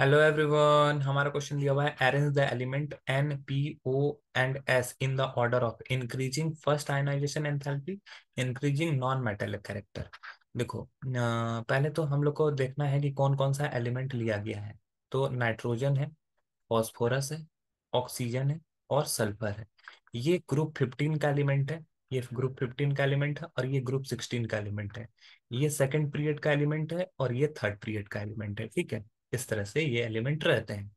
hello everyone हमारा question दिया हुआ है arrange the element N P O and S in the order of increasing first ionisation enthalpy increasing non metallic character देखो पहले तो हम लोग को देखना है कि कौन कौन सा एलिमेंट लिया गया है तो नाइट्रोजन है फॉस्फोरस है ऑक्सीजन है और सल्फर है ये ग्रुप फिफ्टीन का एलिमेंट है ये ग्रुप फिफ्टीन का एलिमेंट है और ये ग्रुप सिक्सटीन का एलिमेंट है ये सेकेंड पीरियड का एलिमेंट है और ये थर्ड पीरियड का एलिमेंट है ठीक है इस तरह से ये एलिमेंट रहते हैं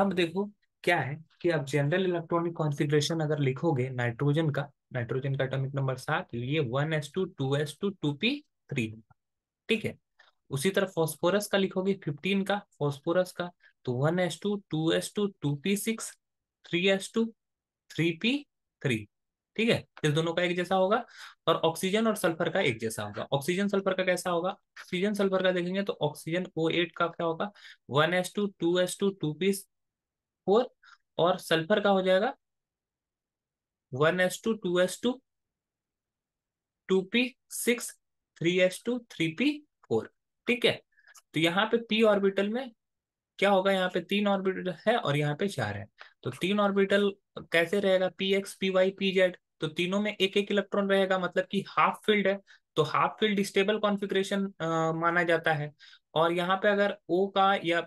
अब देखो क्या है कि आप जनरल इलेक्ट्रॉनिक कॉन्फ़िगरेशन अगर लिखोगे नाइट्रोजन का नाइट्रोजन का एटॉमिक नंबर सात ये one s two two s two two p three ठीक है उसी तरह फॉस्फोरस का लिखोगे फिफ्टीन का फॉस्फोरस का तो one s two two s two two p six three s two three p three ठीक है इस दोनों का एक जैसा होगा और ऑक्सीजन और सल्फर का एक जैसा होगा ऑक्सीजन सल्फर का कैसा होगा ऑक्सीजन सल्फर का देखेंगे तो ऑक्सीजन ओ एट का क्या होगा one s two two s two two p four और सल्फर का हो जाएगा one s two two s two two p six three s two three p four ठीक है तो यहाँ पे पी ऑर्बिटल में क्या होगा यहाँ पे तीन ऑर्बिटल है और यहाँ पे चार है तो तीन ऑर्बिटल कैसे रहेगा p x p y p z तो तीनों में एक एक इलेक्ट्रॉन रहेगा मतलब कि हाफ फील्ड है तो हाफ फील्ड स्टेबल कॉन्फ़िगरेशन माना जाता है और यहाँ पे अगर ओ का या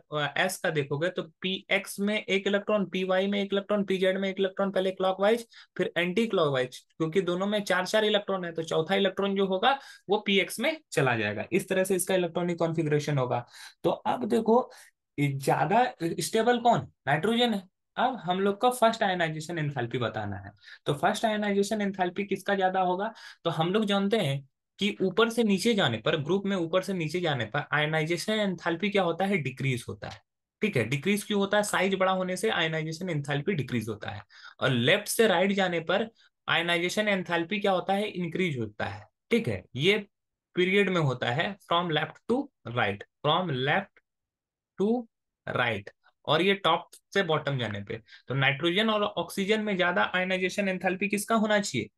एस का देखोगे तो पी एक्स में एक इलेक्ट्रॉन पी वाई में एक इलेक्ट्रॉन पी जेड में एक इलेक्ट्रॉन पहले क्लॉकवाइज फिर एंटी क्लॉकवाइज क्योंकि दोनों में चार चार इलेक्ट्रॉन है तो चौथा इलेक्ट्रॉन जो होगा वो पी एक्स में चला जाएगा इस तरह से इसका इलेक्ट्रॉनिक कॉन्फिग्रेशन होगा तो अब देखो ज्यादा स्टेबल कौन नाइट्रोजन है अब हम लोग को फर्स्ट आयनाइजेशन एनथेल्पी बताना है तो फर्स्ट आयनाइजेशन एनथेल्पी किसका ज्यादा होगा तो हम लोग जानते हैं कि ऊपर से नीचे जाने पर ग्रुप में ऊपर से नीचे जाने पर आयनाइजेशन एनथेल्पी क्या होता है डिक्रीज होता है ठीक है डिक्रीज क्यों होता है साइज बड़ा होने से आयनाइजेशन एंथैल्पी डिक्रीज होता है और लेफ्ट से राइट जाने पर आयनाइजेशन एंथैल्पी क्या होता है इंक्रीज होता है ठीक है ये पीरियड में होता है from left to right from left to right और ये टॉप से बॉटम जाने पे तो नाइट्रोजन और ऑक्सीजन में ज्यादा आयनाइजेशन एंथैल्पी किसका होना चाहिए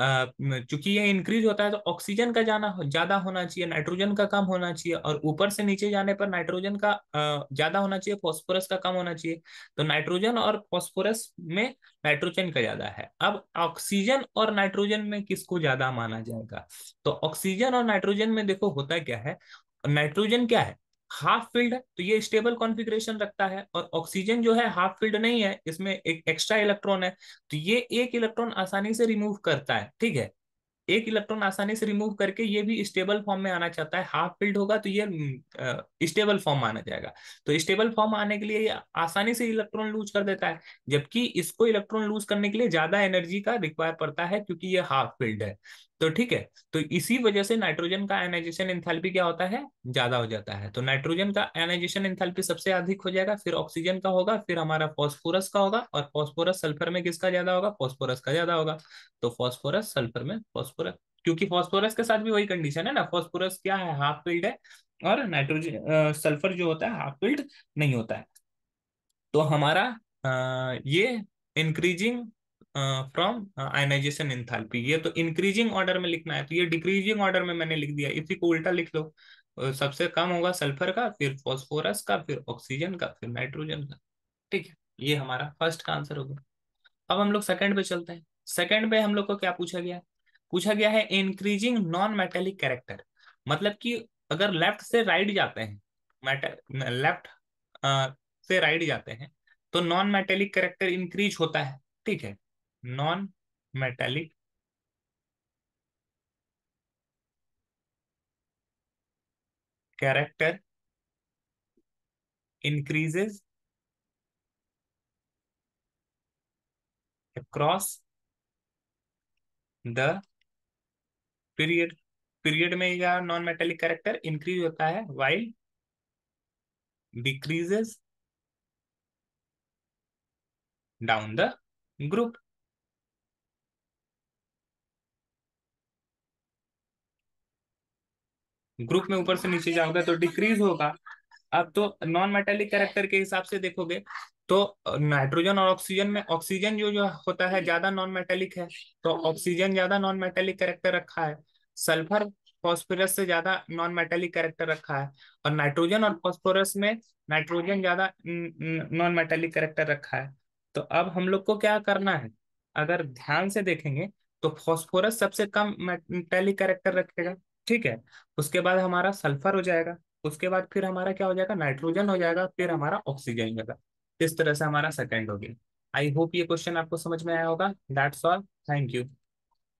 चूंकि ये इंक्रीज होता है तो ऑक्सीजन का जाना ज्यादा होना चाहिए नाइट्रोजन का कम होना चाहिए और ऊपर से नीचे जाने पर नाइट्रोजन का ज्यादा होना चाहिए फॉस्फोरस का कम होना चाहिए तो नाइट्रोजन और फॉस्फोरस में नाइट्रोजन का ज्यादा है अब ऑक्सीजन और नाइट्रोजन में किसको ज्यादा माना जाएगा तो ऑक्सीजन और नाइट्रोजन में देखो होता क्या है नाइट्रोजन क्या है हाफ फील्ड है तो ये स्टेबल कॉन्फिग्रेशन रखता है और ऑक्सीजन जो है हाफ फील्ड नहीं है इसमें एक एक्स्ट्रा इलेक्ट्रॉन है तो ये एक इलेक्ट्रॉन आसानी से रिमूव करता है ठीक है एक इलेक्ट्रॉन आसानी से रिमूव करके ये भी स्टेबल फॉर्म में आना चाहता है हाफ फील्ड होगा तो ये स्टेबल फॉर्म आना जाएगा तो स्टेबल फॉर्म आने के लिए ये आसानी से इलेक्ट्रॉन लूज कर देता है जबकि इसको इलेक्ट्रॉन लूज करने के लिए ज्यादा एनर्जी का रिक्वायर पड़ता है क्योंकि ये हाफ फील्ड है तो ठीक है तो इसी वजह से नाइट्रोजन का आयनाइजेशन इंथैल्पी क्या होता है ज्यादा हो जाता है तो नाइट्रोजन का आयनाइजेशन इंथैल्पी सबसे अधिक हो जाएगा फिर ऑक्सीजन का होगा फिर हमारा फॉस्फोरस का होगा और फॉस्फोरस सल्फर में किसका ज्यादा होगा फॉस्फोरस का ज्यादा होगा तो फॉस्फोरस सल्फर में फॉस्फोरस क्योंकि फॉस्फोरस के साथ भी वही कंडीशन है ना फॉस्फोरस क्या है हाफ फिल्ड है और नाइट्रोजन सल्फर जो होता है हाफ फिल्ड नहीं होता है तो हमारा आ, ये इंक्रीजिंग फ्रॉम आयनाइजेशन इंथाल्पी ये तो इंक्रीजिंग ऑर्डर में लिखना है तो ये डिक्रीजिंग ऑर्डर में मैंने लिख दिया इसी को उल्टा लिख लो सबसे कम होगा सल्फर का फिर फॉस्फोरस का फिर ऑक्सीजन का फिर नाइट्रोजन का ठीक है ये हमारा फर्स्ट का आंसर होगा अब हम लोग सेकेंड पे चलते हैं सेकेंड पे हम लोग को क्या पूछा गया पूछा गया है इंक्रीजिंग नॉन मेटेलिक कैरेक्टर मतलब कि अगर लेफ्ट से राइट जाते हैं मेटल लेफ्ट से राइट जाते हैं तो नॉन मेटेलिक कैरेक्टर इंक्रीज होता है ठीक है non metallic character increases across the period period में या नॉन मेटेलिक कैरेक्टर इंक्रीज होता है while decreases down the group group में ऊपर से नीचे जाओगे तो डिक्रीज होगा अब तो नॉन मेटेलिक कैरेक्टर के हिसाब से देखोगे तो नाइट्रोजन और ऑक्सीजन में ऑक्सीजन जो जो होता है ज्यादा नॉन मेटेलिक है तो ऑक्सीजन ज्यादा नॉन मेटेलिक कैरेक्टर रखा है सल्फर फॉस्फोरस से ज्यादा नॉन मेटेलिक कैरेक्टर रखा है और नाइट्रोजन और फॉस्फोरस में नाइट्रोजन ज्यादा नॉन मेटेलिक कैरेक्टर रखा है तो अब हम लोग को क्या करना है अगर ध्यान से देखेंगे तो फॉस्फोरस सबसे कम मेटेलिक कैरेक्टर रखेगा ठीक है उसके बाद हमारा सल्फर हो जाएगा उसके बाद फिर हमारा क्या हो जाएगा नाइट्रोजन हो जाएगा फिर हमारा ऑक्सीजन होगा इस तरह से हमारा सेकेंड हो गया आई होप ये क्वेश्चन आपको समझ में आया होगा दैट्स ऑल थैंक यू